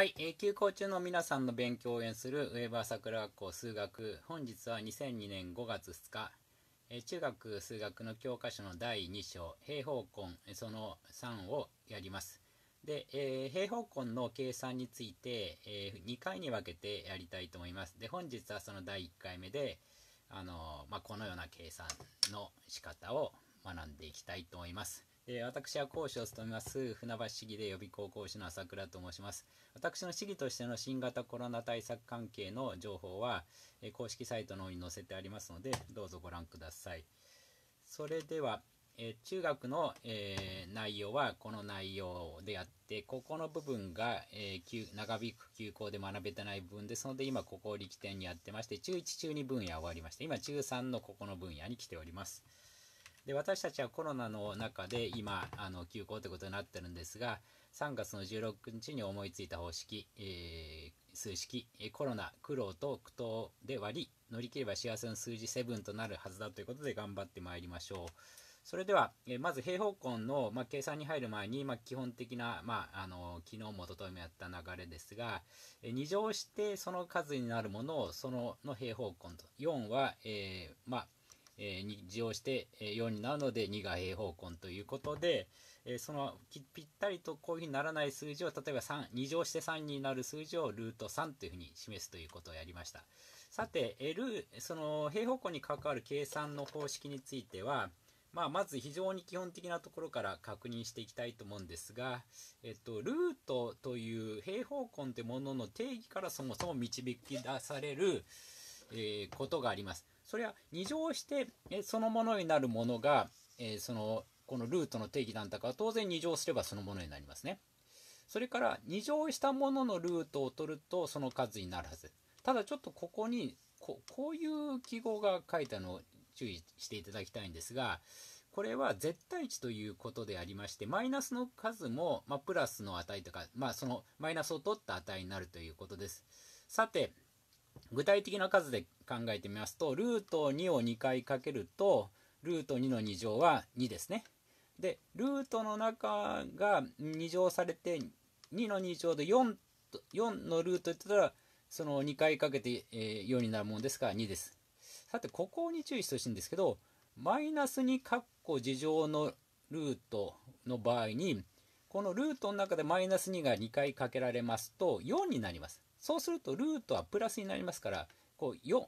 はい、えー、休校中の皆さんの勉強を応援するウェーバー桜学校数学本日は2002年5月2日、えー、中学数学の教科書の第2章平方根その3をやりますで、えー、平方根の計算について、えー、2回に分けてやりたいと思いますで本日はその第1回目であのー、まあ、このような計算の仕方を学んでいきたいと思いますえー、私は講師を務めます船橋市議で予備校講師の朝倉と申します私の市議としての新型コロナ対策関係の情報は、えー、公式サイトの方に載せてありますのでどうぞご覧くださいそれでは、えー、中学の、え内容はこの内容であってここの部分が、え長引く休校で学べてない部分ですので今ここを力点にやってまして中1中2分野終わりまして今中3のここの分野に来ておりますで私たちはコロナの中で今あの休校ということになってるんですが3月の16日に思いついた方式、えー、数式コロナ苦労と苦闘で割り乗り切れば幸せの数字7となるはずだということで頑張ってまいりましょう。それでは、えまず平方根の、まあ、計算に入る前に、まあ、基本的な、まあ、あの昨日もとといもやった流れですが、え2乗してその数になるものをそのの平方根と4は、えー、まあえに使用して4になるので2が平方根ということで、えそのぴったりとこういうふうにならない数字を例えば3 2乗して3になる数字をルート3というふうに示すということをやりました。さて、L、その平方根に関わる計算の方式については、まあ、まず非常に基本的なところから確認していきたいと思うんですが、えっと、ルートという平方根というものの定義からそもそも導き出される、えー、ことがあります。それは2乗してそのものになるものが、えー、そのこのルートの定義なんだから当然2乗すればそのものになりますね。それから2乗したもののルートを取るとその数になるはず。ただちょっとここにここういう記号が書いたのを注意していただきたいんですが、これは絶対値ということでありまして、マイナスの数も、まあ、プラスの値とか、まあ、そのマイナスを取った値になるということです。さて、具体的な数で考えてみますとルート2を2回かけるとルート2の2乗は2ですね。でルートの中が2乗されて2の2乗で 4, 4のルートって言ったらその2回かけて4になるものですから2です。さてここに注意してほしいんですけどマイナス2括弧次乗のルートの場合にこのルートの中でマイナス2が2回かけられますと4になります。そうするとルートはプラスになりますからこう2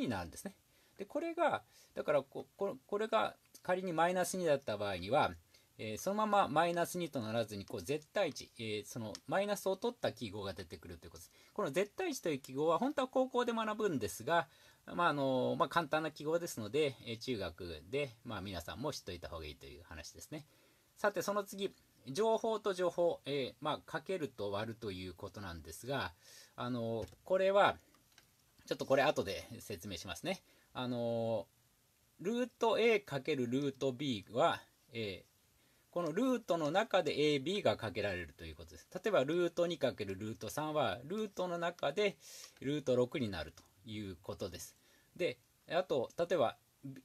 になるんですねでこれがだからここれが仮にマイナス2だった場合には、えー、そのままマイナス2とならずにこう絶対値、えー、そのマイナスを取った記号が出てくるということですこの絶対値という記号は本当は高校で学ぶんですがまああのまあ、簡単な記号ですので、えー、中学で、まあ、皆さんも知っておいた方がいいという話ですねさてその次情報と情報、えー、まあ、かけると割るということなんですが、あのこれはちょっとこれ後で説明しますねあのルート A× ルート B は、えー、このルートの中で AB がかけられるということです例えばルート 2× ルート3はルートの中でルート6になるということですであと例えば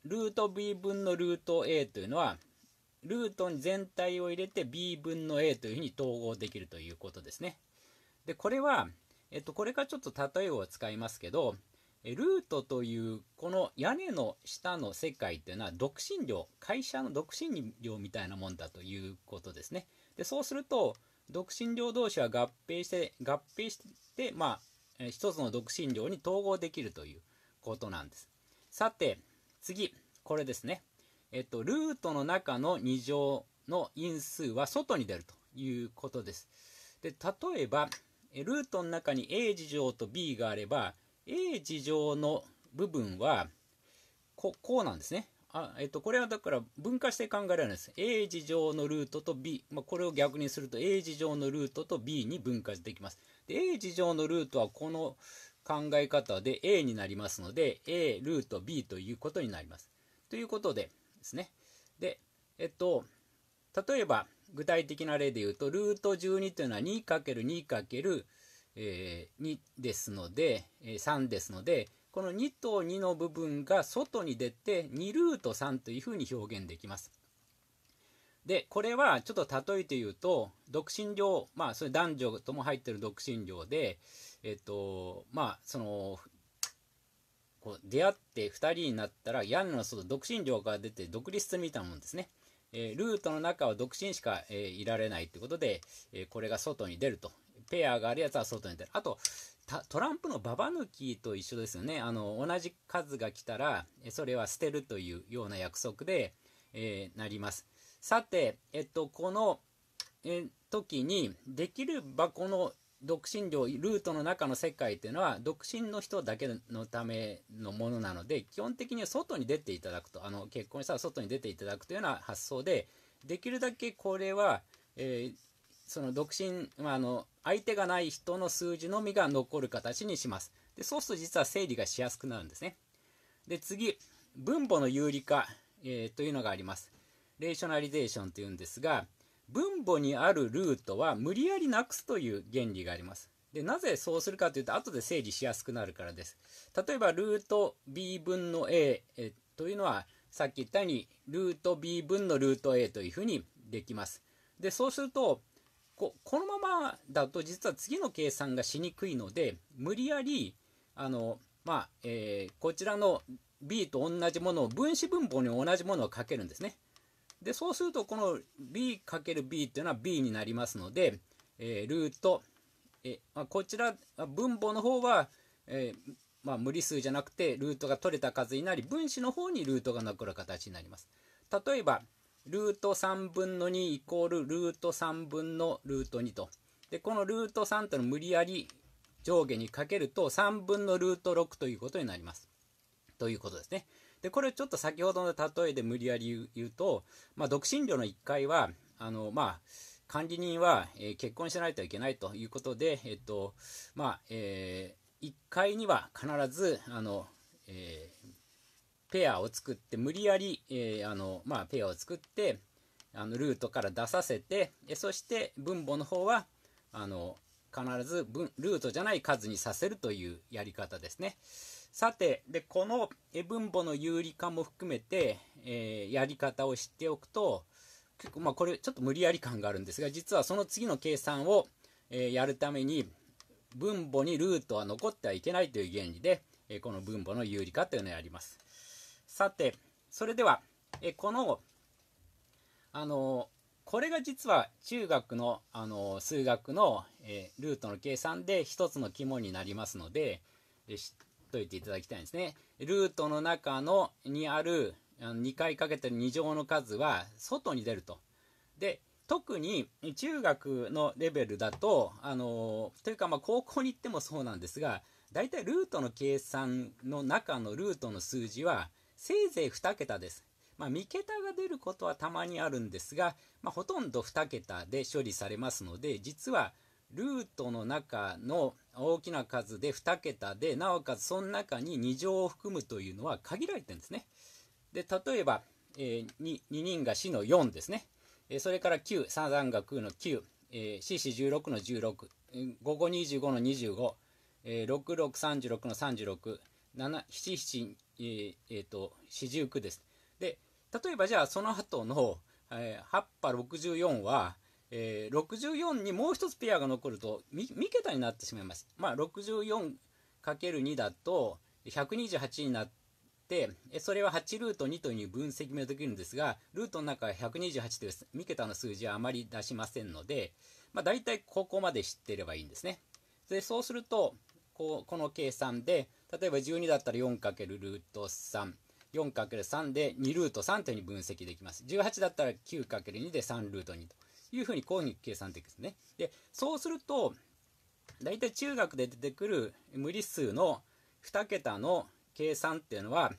ルート B 分のルート A というのはルートに全体を入れて B 分の A というふうに統合できるということですねでこれはえっと、これからちょっと例えを使いますけど、ルートというこの屋根の下の世界っていうのは独身寮会社の独身寮みたいなもんだということですねでそうすると独身寮同士は合併して合併してまあ一つの独身寮に統合できるということなんですさて次これですねえっとルートの中の2乗の因数は外に出るということですで例えばルートの中に A 事乗と B があれば A 事乗の部分はここうなんですね。あえっと、これはだから分化して考えられるんです。A 事乗のルートと B、まあ、これを逆にすると A 事乗のルートと B に分化できます。で A 事乗のルートはこの考え方で A になりますので A ルート B ということになります。ということでですね。で、えっと、例えば具体的な例で言うと、ルート12というのは 2×2× えー、2ですので、えー、3ですので、この2と2の部分が外に出て2ルート3というふうに表現できます。で、これはちょっと例えて言うと、独身寮、まあ、それ男女とも入ってる独身寮で、えっと、まあ、その、こう出会って2人になったら屋根の外、独身寮が出て独立みたいなもんですね。えー、ルートの中は独身しか、えー、いられないってことで、えこれが外に出ると。ペアがあるやつは外に出る。あと、トランプのババ抜きと一緒ですよね。あの、同じ数が来たら、それは捨てるというような約束で、えー、なります。さて、えっと、この、え時に、できればこの独身寮ルートの中の世界っていうのは独身の人だけのためのものなので基本的には外に出ていただくとあの結婚したら外に出ていただくというような発想でできるだけこれは、えー、その独身、まあ、あの相手がない人の数字のみが残る形にしますでそうすると実は整理がしやすくなるんですねで次分母の有理化、えー、というのがありますレーショナリゼーションというんですが分母にあるルートは無理やりなくすという原理があります。でなぜそうするかというと後で整理しやすくなるからです。例えばルート b 分の a というのはさっき言ったようにルート b 分のルート a というふうにできます。でそうするとここのままだと実は次の計算がしにくいので無理やりあの、まあえー、こちらの b と同じものを分子分母に同じものをかけるんですね。でそうするとこの b×b っていうのは b になりますので、えー、ルート、えまあ、こちら分母の方は、えー、まあ、無理数じゃなくてルートが取れた数になり分子の方にルートが残る形になります。例えばルート3分の2イコールルート3分のルート2と。で、このルート3との無理やり上下にかけると3分のルート6ということになります。ということですね。でこれちょっと先ほどの例えで無理やり言うと、まあ、独身寮の1階はあの、まあ、管理人は、えー、結婚しないといけないということで、えっとまあえー、1階には必ずあの、えー、ペアを作って無理やり、えー、あのまあ、ペアを作ってあのルートから出させてえそして分母の方はあの必ず分ルートじゃない数にさせるというやり方ですね。さてでこの分母の有理化も含めて、えー、やり方を知っておくと結構まあこれちょっと無理やり感があるんですが実はその次の計算を、えー、やるために分母にルートは残ってはいけないという原理で、えー、この分母の有理化というのをやりますさてそれでは、えこのあのこれが実は中学の、あの数学の、えルートの計算で一つの肝になりますのででといていただきたいんですね。ルートの中のにある2回かけてる2乗の数は外に出ると。で特に中学のレベルだと、あのというかま高校に行ってもそうなんですが大体ルートの計算の中のルートの数字はせいぜい2桁です。まあ、3桁が出ることはたまにあるんですが、まあ、ほとんど2桁で処理されますので実はルートの中の大きな数で2桁でなおかつその中に2乗を含むというのは限られてるんですねで例えば、えー、2, 2人が4の4ですね、えー、それから933が9の9、えー、4416の165525の25えー、6636の36、777、えーえーと、と49です。で、例えばじゃあその後の、えー、8波64は、えー、64にもう一つペアが残ると 3, 桁になってしまいます。まあ、64×2 だと128になって、それは8ルート2という分析もできるんですが、ルートの中は128という3桁の数字はあまり出しませんので、まあ、大体ここまで知ってればいいんですね。でそうするとこう、この計算で、例えば12だったら 4× ルート3。4×3 で2ルート3というふうに分析できます。18だったら 9×2 で3ルート2と。いうふうにこういうふうに計算できるんですね。で、そうすると、大体中学で出てくる無理数の2桁の計算っていうのは、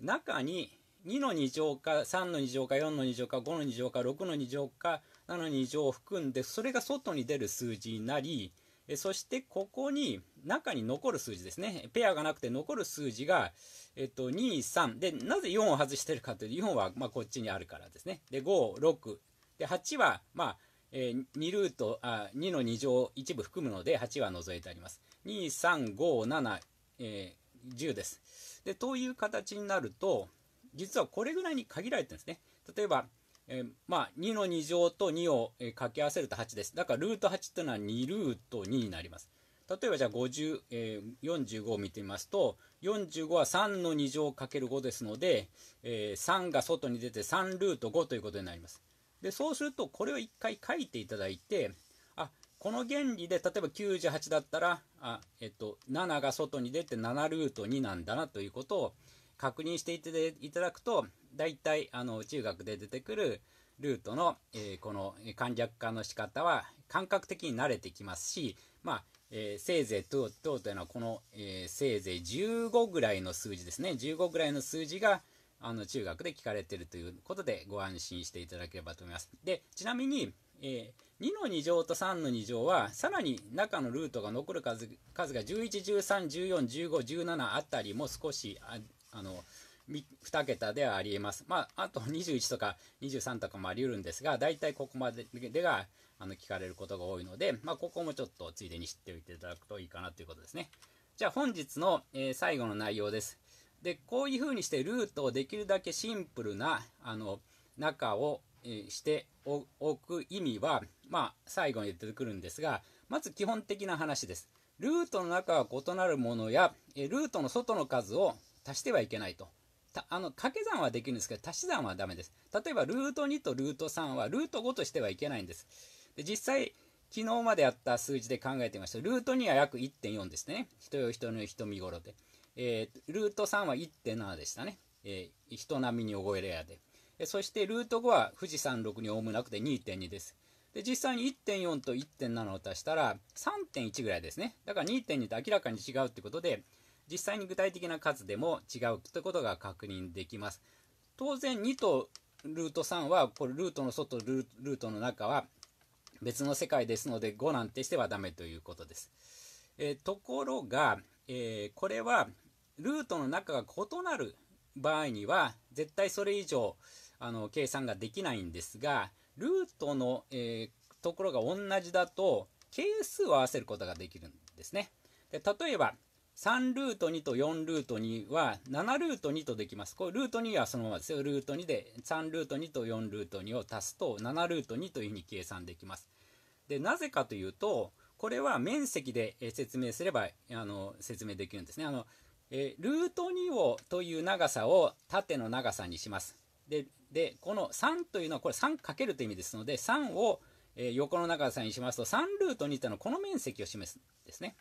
中に2の2乗か3の2乗か4の2乗か5の2乗か6の2乗か7の2乗を含んでそれが外に出る数字になりそしてここに中に残る数字ですねペアがなくて残る数字が、えっと、23でなぜ4を外してるかというと4はまこっちにあるからですねで56で8は、まあえー、2ルートあ2の2乗一部含むので8は除いてあります2357、え0ですでという形になると実はこれぐらいに限られてるんですね例えば、えー、まあ、2の2乗と2を、え掛け合わせると8ですだからルート8というのは2ルート2になります例えばじゃあ50、えー、45を見てみますと45は3の2乗かける5ですので、えー、3が外に出て3ルート5ということになりますで、そうすると、これを一回書いていただいて、あ、この原理で、例えば98だったら、あ、えっと、7が外に出て7ルート2なんだなということを確認していただくと、大体、あの、中学で出てくるルートの、えー、この簡略化の仕方は感覚的に慣れてきますし、まあ、えー、せいぜい等というのはこの、えー、せいぜい15ぐらいの数字ですね。15ぐらいの数字が、あの中学で聞かれているということでご安心していただければと思います。でちなみに、えー、2の2乗と3の2乗はさらに中のルートが残る数数が1113141517あたりも少しああの2桁ではありえます。まあ、あと21とか23とかもあり得るんですが、大体ここまででがあの聞かれることが多いので、まあ、ここもちょっとついでに知っておいていただくといいかなということですね。じゃあ本日の、えー、最後の内容です。でこういうふうにしてルートをできるだけシンプルなあの中を、えしておく意味は、まあ、最後に出てくるんですがまず基本的な話です。ルートの中は異なるものや、えルートの外の数を足してはいけないと。あの掛け算はできるんですけど足し算はダメです。例えばルート2とルート3はルート5としてはいけないんです。で実際昨日までやった数字で考えてみました。ルート2は約1.4ですね。人よ人の人見頃で。えー、ルート3は1.7でしたね。えー、人並みに覚えレやで。そしてルート5は富士山6におおむなくて2.2です。で、実際に1.4と1.7を足したら3.1ぐらいですね。だから2.2と明らかに違うってことで、実際に具体的な数でも違うということが確認できます。当然2とルート3は、これルートの外、ルートの中は別の世界ですので5なんてしてはダメということです。えー、ところが、えー、これはルートの中が異なる場合には絶対それ以上あの計算ができないんですがルートの、えー、ところが同じだと係数を合わせることができるんですねで例えば3ルート2と4ルート2は7ルート2とできます。これルート2はそのままですよ。ルート2で3ルート2と4ルート2を足すと7ルート2というふうに計算できます。で、なぜかというと、これは面積で説明すればあの説明できるんですね。あのえー、ルート2をという長さを縦の長さにします。で、でこの3というのはこれ3かけるという意味ですので、3を、えー、横の長さにしますと、3ルート2というのはこの面積を示すんですね。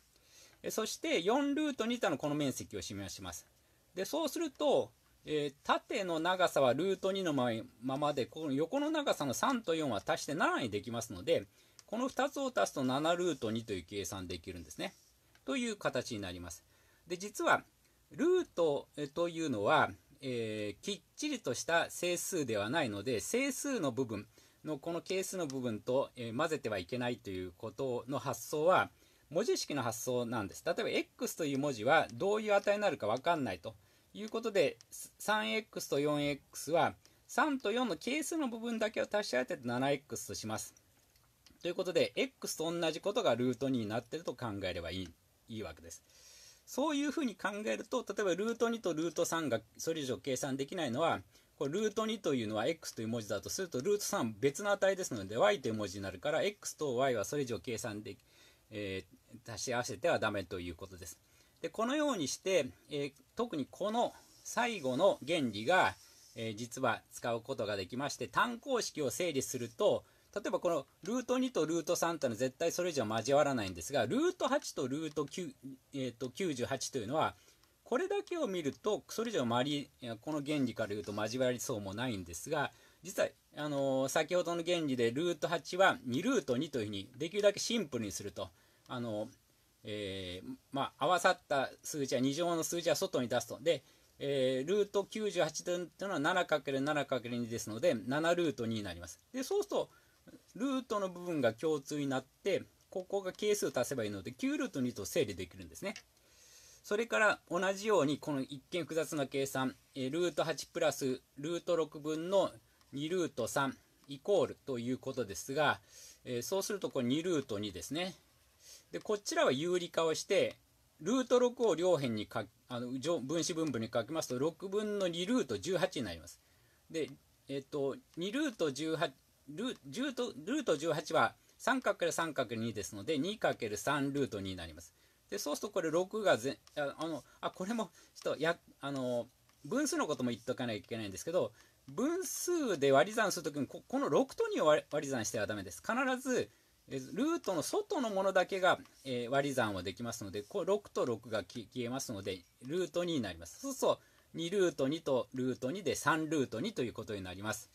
えそして4ルート2というのはこの面積を示します。で、そうすると、えー、縦の長さはルート2のままで、この横の長さの3と4は足して7にできますので、この2つを足すと7ルート2という計算できるんですね。という形になります。で、実はルートというのは、えー、きっちりとした整数ではないので整数の部分のこの係数の部分と、えー、混ぜてはいけないということの発想は文字式の発想なんです例えば x という文字はどういう値になるか分かんないということで 3x と 4x は3と4の係数の部分だけを足し合えて 7x としますということで x と同じことがルート2になってると考えればいいいいわけです。そういうふうに考えると例えばルート2とルート3がそれ以上計算できないのはこれルート2というのは x という文字だとするとルート3別の値ですので y という文字になるから x と y はそれ以上計算で、えー、足し合わせてはダメということです。でこのようにして、えー、特にこの最後の原理が、えー、実は使うことができまして単項式を整理すると例えばこのルート2とルート3というのは絶対それ以上交わらないんですがルート8とルート9、えー、と98というのはこれだけを見るとそれ以上りこの原理から言うと交わりそうもないんですが実はあのー、先ほどの原理でルート8は2ルート2というふうにできるだけシンプルにするとあのー、えー、まあ、合わさった数値は2乗の数字は外に出すとで、えルート98というのは 7×7×2 ですので7ルート2になりますでそうするとルートの部分が共通になってここが係数足せばいいので9ルート2と整理できるんですねそれから同じようにこの一見複雑な計算ルート8プラスルート6分の2ルート3イコールということですがそうするとこれ2ルート2ですねでこちらは有理化をしてルート6を両辺にかあの分子分布に書きますと6分の2ルート18になりますでえっと2ルート18ルートルート18は 3×3×2 ですので 2×3 ルート2になります。でそうするとこれ6があのあこれもちょっとやあの分数のことも言っとかなきゃいけないんですけど分数で割り算するときにここの6と2を割り算してはダメです。必ずルートの外のものだけが、え割り算はできますのでこ6と6が消えますのでルート2になります。そうすると2ルート2とルート2で3ルート2ということになります。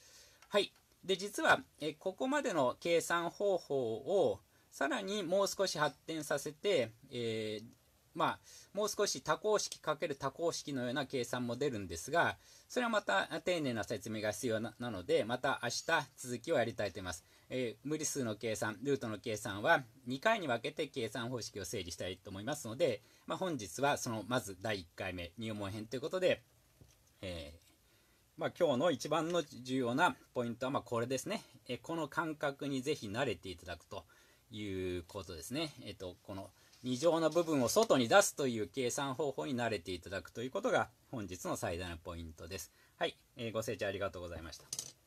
はい。で実はえここまでの計算方法をさらにもう少し発展させて、えー、まあ、もう少し多項式かける多項式のような計算も出るんですがそれはまた丁寧な説明が必要なのでまた明日続きをやりたいと思います、えー、無理数の計算ルートの計算は2回に分けて計算方式を整理したいと思いますので、まあ、本日はそのまず第1回目入門編ということで、えーまあ、今日の一番の重要なポイントはまこれですね。えこの感覚にぜひ慣れていただくということですね。えっと、この2乗の部分を外に出すという計算方法に慣れていただくということが本日の最大のポイントです。はい、えー、ご清聴ありがとうございました。